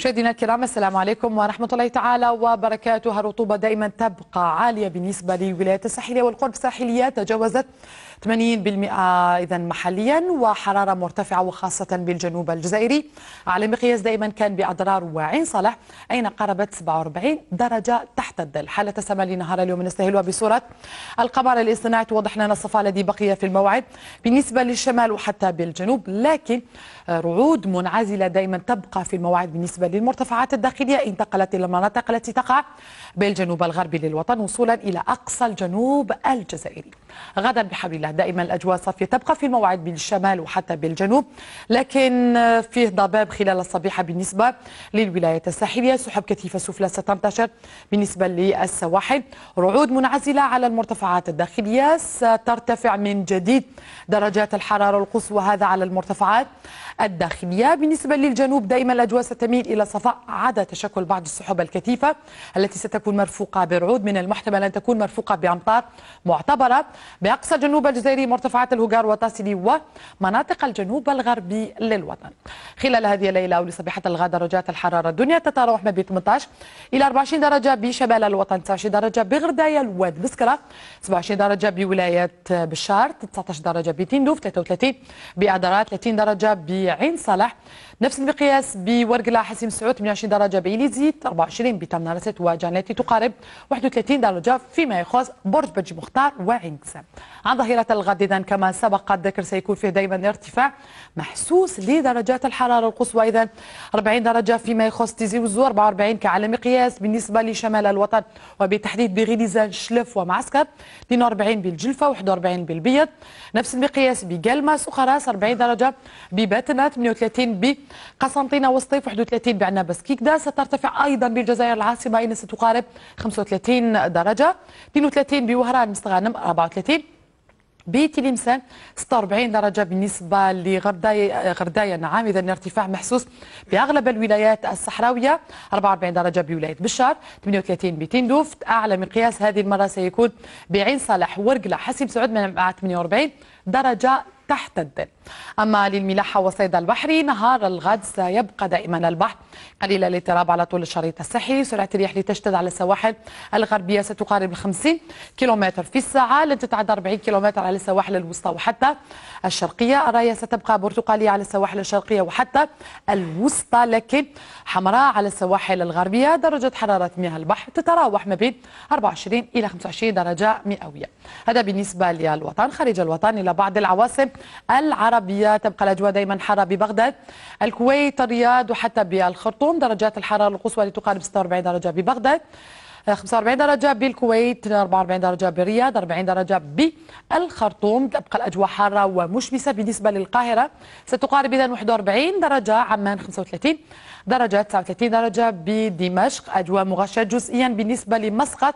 مشاهدينا الكرام السلام عليكم ورحمة الله تعالى وبركاته الرطوبة دائما تبقى عالية بالنسبة لولايات الساحلية والقرب الساحلية تجاوزت 80% إذا محليا وحرارة مرتفعة وخاصة بالجنوب الجزائري على مقياس دائما كان بأضرار وعين صالح أين قربت 47 درجة تحت الظل حالة السماء لنهار اليوم نستهلها بصورة القمر الاصطناعي توضح لنا الصفاء الذي بقي في الموعد بالنسبة للشمال وحتى بالجنوب لكن رعود منعزلة دائما تبقى في الموعد بالنسبة هذه المرتفعات الداخلية انتقلت إلى المناطق التي تقع بالجنوب الغربي للوطن وصولا إلى أقصى الجنوب الجزائري غدا بحول الله دائما الأجواء صافية تبقى في الموعد بالشمال وحتى بالجنوب لكن فيه ضباب خلال الصبيحة بالنسبة للولايات الساحلية سحب كثيفة سفلى ستنتشر بالنسبة للسواحل رعود منعزلة على المرتفعات الداخلية سترتفع من جديد درجات الحرارة القصوى هذا على المرتفعات الداخلية بالنسبة للجنوب دائما الأجواء ستميل إلى إلى صفاء عدا تشكل بعض السحب الكثيفة التي ستكون مرفوقة برعود من المحتمل أن تكون مرفوقة بأمطار معتبرة بأقصى جنوب الجزائري مرتفعات الهجار وتاسيلي ومناطق الجنوب الغربي للوطن خلال هذه الليلة أو لصبيحة الغد درجات الحرارة الدنيا تتراوح ما بين 18 إلى 24 درجة بشمال الوطن 19 درجة بغرداية الواد بسكرة 27 درجة بولاية بشار 19 درجة بتندوف 33 بأدرات 30 درجة بعين صالح نفس المقياس بورقلا حسين 29 سعود 28 درجة بإليزي 24 بتمنارسة وجانيتي تقارب 31 درجة فيما يخص برج برج مختار وعنكسة عن ظهيرة الغد إذا كما سبق الذكر سيكون فيه دائما ارتفاع محسوس لدرجات الحرارة القصوى إذا 40 درجة فيما يخص تيزي وزو 44 كعالم قياس بالنسبة لشمال الوطن وبالتحديد بغليزان شلف ومعسكر 42 بالجلفة 41 بالبيض نفس المقياس بقلمس وخراس 40 درجة بباتنا 38 بقسنطينة وسطيف 31 بعنا بسكيك كيكدا سترتفع أيضا بالجزائر العاصمة إن ستقارب 35 درجة 32 بوهران مستغانم 34 بتلمسان 46 درجة بالنسبة لغرداية غرداية نعم إذا ارتفاع محسوس بأغلب الولايات الصحراوية 44 درجة بولاية بشار 38 بتندوف أعلى مقياس هذه المرة سيكون بعين صالح ورقلة حسيب سعود مع 48 درجة تحت الظل أما للملاحة والصيد البحري نهار الغد سيبقى دائما البحر قليل الاضطراب على طول الشريط الصحي سرعة الرياح لتشتد على السواحل الغربية ستقارب 50 كيلومتر في الساعة لن تتعدى 40 كيلومتر على السواحل الوسطى وحتى الشرقية الراية ستبقى برتقالية على السواحل الشرقية وحتى الوسطى لكن حمراء على السواحل الغربية درجة حرارة مياه البحر تتراوح ما بين 24 إلى 25 درجة مئوية هذا بالنسبة للوطن خارج الوطن إلى بعض العواصم العربية العربية تبقى الأجواء دائما حارة ببغداد الكويت الرياض وحتى بالخرطوم درجات الحرارة القصوى لتقارب 46 درجة ببغداد 45 درجة بالكويت 44 درجة بالرياض 40 درجة بالخرطوم تبقى الأجواء حارة ومشمسة بالنسبة للقاهرة ستقارب إذا 41 درجة عمان 35 درجة 39 درجة بدمشق أجواء مغشاة جزئيا بالنسبة لمسقط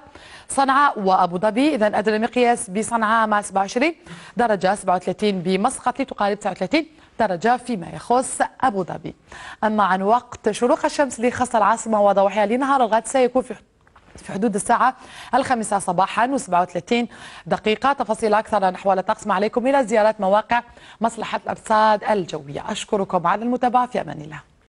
صنعاء وأبو ظبي إذا أدنى مقياس بصنعاء مع 27 درجة 37 بمسقط لتقارب 39 درجة فيما يخص أبو ظبي أما عن وقت شروق الشمس لخص العاصمة وضوحها لنهار الغد سيكون في في حدود الساعة الخامسة صباحا و37 دقيقة تفاصيل أكثر عن أحوال الطقس عليكم إلى زيارة مواقع مصلحة الأرصاد الجوية أشكركم على المتابعة في أمان الله